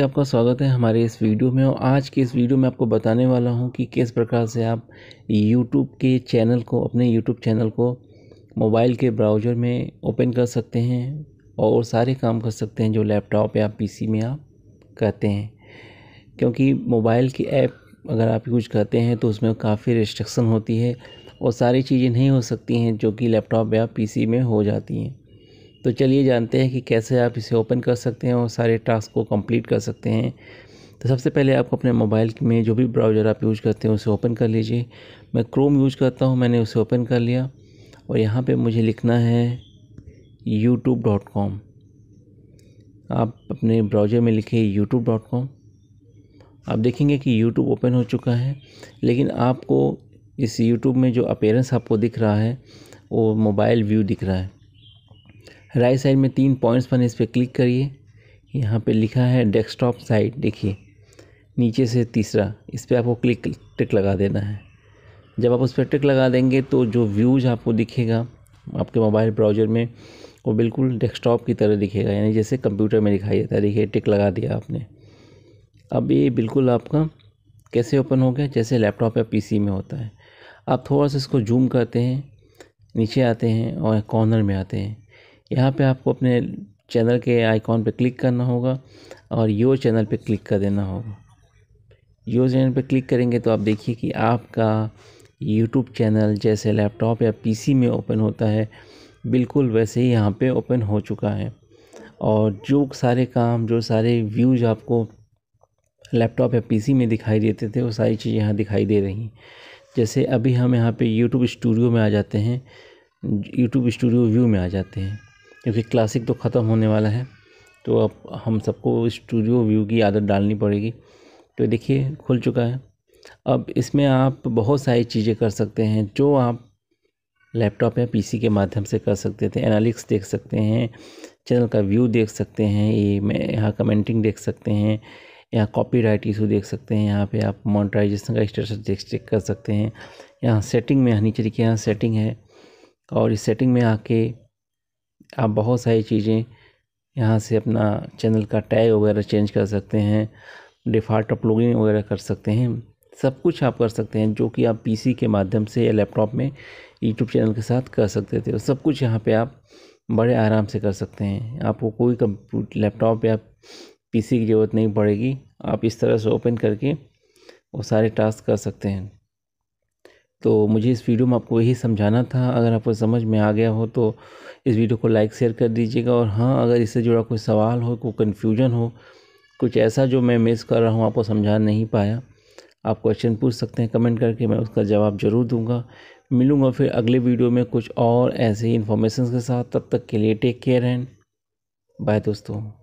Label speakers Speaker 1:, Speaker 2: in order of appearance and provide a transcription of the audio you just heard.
Speaker 1: आपका स्वागत है हमारे इस वीडियो में और आज के इस वीडियो में आपको बताने वाला हूं कि किस प्रकार से आप YouTube के चैनल को अपने YouTube चैनल को मोबाइल के ब्राउज़र में ओपन कर सकते हैं और सारे काम कर सकते हैं जो लैपटॉप या पी में आप करते हैं क्योंकि मोबाइल की ऐप अगर आप यूज करते हैं तो उसमें काफ़ी रिस्ट्रिक्शन होती है और सारी चीज़ें नहीं हो सकती हैं जो कि लैपटॉप या पी में हो जाती हैं तो चलिए जानते हैं कि कैसे आप इसे ओपन कर सकते हैं और सारे टास्क को कंप्लीट कर सकते हैं तो सबसे पहले आपको अपने मोबाइल में जो भी ब्राउज़र आप यूज़ करते हैं उसे ओपन कर लीजिए मैं क्रोम यूज़ करता हूँ मैंने उसे ओपन कर लिया और यहाँ पर मुझे लिखना है youtube.com आप अपने ब्राउज़र में लिखे youtube.com आप देखेंगे कि YouTube ओपन हो चुका है लेकिन आपको इस YouTube में जो अपेयरेंस आपको दिख रहा है वो मोबाइल व्यू दिख रहा है राइट साइड में तीन पॉइंट्स बने इस पर क्लिक करिए यहाँ पे लिखा है डेस्कटॉप साइड देखिए नीचे से तीसरा इस पर आपको क्लिक टिक लगा देना है जब आप उस पर टिक लगा देंगे तो जो व्यूज़ आपको दिखेगा आपके मोबाइल ब्राउजर में वो बिल्कुल डेस्कटॉप की तरह दिखेगा यानी जैसे कंप्यूटर में दिखाई देता है देखिए टिक लगा दिया आपने अब ये बिल्कुल आपका कैसे ओपन हो गया जैसे लैपटॉप या पीसी में होता है आप थोड़ा सा इसको जूम करते हैं नीचे आते हैं और कॉर्नर में आते हैं यहाँ पे आपको अपने चैनल के आइकॉन पे क्लिक करना होगा और यो चैनल पे क्लिक कर देना होगा यो चैनल पे क्लिक करेंगे तो आप देखिए कि आपका यूट्यूब चैनल जैसे लैपटॉप या पीसी में ओपन होता है बिल्कुल वैसे ही यहाँ पे ओपन हो चुका है और जो सारे काम जो सारे व्यूज आपको लैपटॉप या पीसी में दिखाई देते थे वो सारी चीज़ें यहाँ दिखाई दे रही हैं जैसे अभी हम यहाँ पे यूट्यूब स्टूडियो में आ जाते हैं यूट्यूब स्टूडियो व्यू में आ जाते हैं क्योंकि क्लासिक तो ख़त्म होने वाला है तो अब हम सबको स्टूडियो व्यू की आदत डालनी पड़ेगी तो देखिए खुल चुका है अब इसमें आप बहुत सारी चीज़ें कर सकते हैं जो आप लैपटॉप या पीसी के माध्यम से कर सकते थे एनालिक्स देख सकते हैं चैनल का व्यू देख सकते हैं ये मैं यहाँ कमेंटिंग देख सकते हैं यहाँ कॉपी राइट इशू देख सकते हैं यहाँ पे आप मोनिटाइजेशन का स्टेटस देख चेक कर सकते हैं यहाँ सेटिंग में नीचे देखिए यहाँ सेटिंग है और इस सेटिंग में आके आप बहुत सारी चीज़ें यहाँ से अपना चैनल का टैग वगैरह चेंज कर सकते हैं डिफ़ॉल्ट अपलोगिंग वगैरह कर सकते हैं सब कुछ आप कर सकते हैं जो कि आप पीसी के माध्यम से या लैपटॉप में यूट्यूब चैनल के साथ कर सकते थे सब कुछ यहाँ पे आप बड़े आराम से कर सकते हैं आपको कोई कंप्यूटर लैपटॉप या पीसी की ज़रूरत नहीं पड़ेगी आप इस तरह से ओपन करके वो सारे टास्क कर सकते हैं तो मुझे इस वीडियो में आपको यही समझाना था अगर आपको समझ में आ गया हो तो इस वीडियो को लाइक शेयर कर दीजिएगा और हाँ अगर इससे जुड़ा कोई सवाल हो कोई कन्फ्यूजन हो कुछ ऐसा जो मैं मिस कर रहा हूँ आपको समझा नहीं पाया आप क्वेश्चन पूछ सकते हैं कमेंट करके मैं उसका जवाब ज़रूर दूंगा मिलूंगा फिर अगले वीडियो में कुछ और ऐसे ही इन्फॉर्मेशन के साथ तब तक के लिए टेक केयर एंड बाय दोस्तों